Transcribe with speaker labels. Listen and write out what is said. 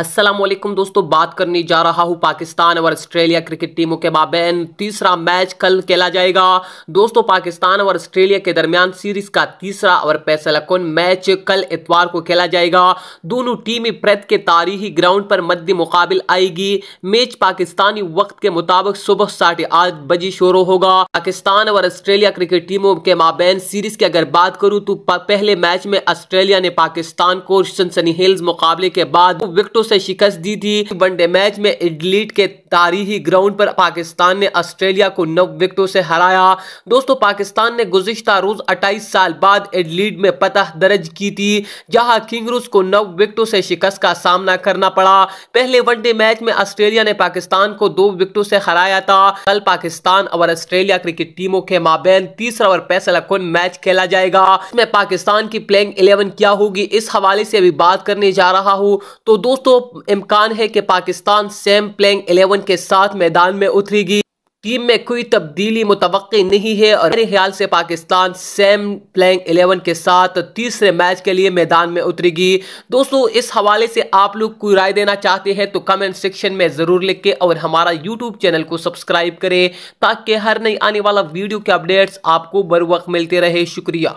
Speaker 1: असलम दोस्तों बात करने जा रहा हूं पाकिस्तान और ऑस्ट्रेलिया क्रिकेट टीमों के माबेन तीसरा मैच कल खेला जाएगा दोस्तों पाकिस्तान और ऑस्ट्रेलिया के दरमियान सीरीज का तीसरा और फैसला कौन मैच कल इतवार को खेला जाएगा दोनों टीमें प्रत के तारीखी ग्राउंड पर मध्य मुकाबल आएगी मैच पाकिस्तानी वक्त के मुताबिक सुबह साढ़े आठ बजे शुरू होगा पाकिस्तान और ऑस्ट्रेलिया क्रिकेट टीमों के माबेन सीरीज की अगर बात करूँ तो पहले मैच में ऑस्ट्रेलिया ने पाकिस्तान को सनसनी हिल्स मुकाबले के बाद विकटों दो से शिकस्त दी थी वनडे मैच में इडलीट के तारीखी ग्राउंड पर पाकिस्तान ने ऑस्ट्रेलिया को नौ विकेटों से हराया दोस्तों पाकिस्तान ने गुजशत रोज अट्ठाईस साल बाद इडलीट में पतह दर्ज की थी जहां किंगरूज को नौ विकेटों से शिकस्त का सामना करना पड़ा पहले वनडे मैच में ऑस्ट्रेलिया ने पाकिस्तान को दो विकेटों से हराया था कल पाकिस्तान और ऑस्ट्रेलिया क्रिकेट टीमों के माबेन तीसरा और फैसला कुन मैच खेला जाएगा इसमें पाकिस्तान की प्लेइंग इलेवन क्या होगी इस हवाले से अभी बात करने जा रहा हूँ तो दोस्तों तो इम्कान है कि पाकिस्तान सेम प्लेइंग एलेवन के साथ मैदान में उतरेगी टीम में कोई तब्दीली मुतव नहीं है और मेरे ख्याल से पाकिस्तान सेम प्लेइंग एलेवन के साथ तीसरे मैच के लिए मैदान में उतरेगी दोस्तों इस हवाले से आप लोग कोई राय देना चाहते हैं तो कमेंट सेक्शन में ज़रूर लिख के और हमारा यूट्यूब चैनल को सब्सक्राइब करें ताकि हर नई आने वाला वीडियो के अपडेट्स आपको बर वक्त मिलते रहे शुक्रिया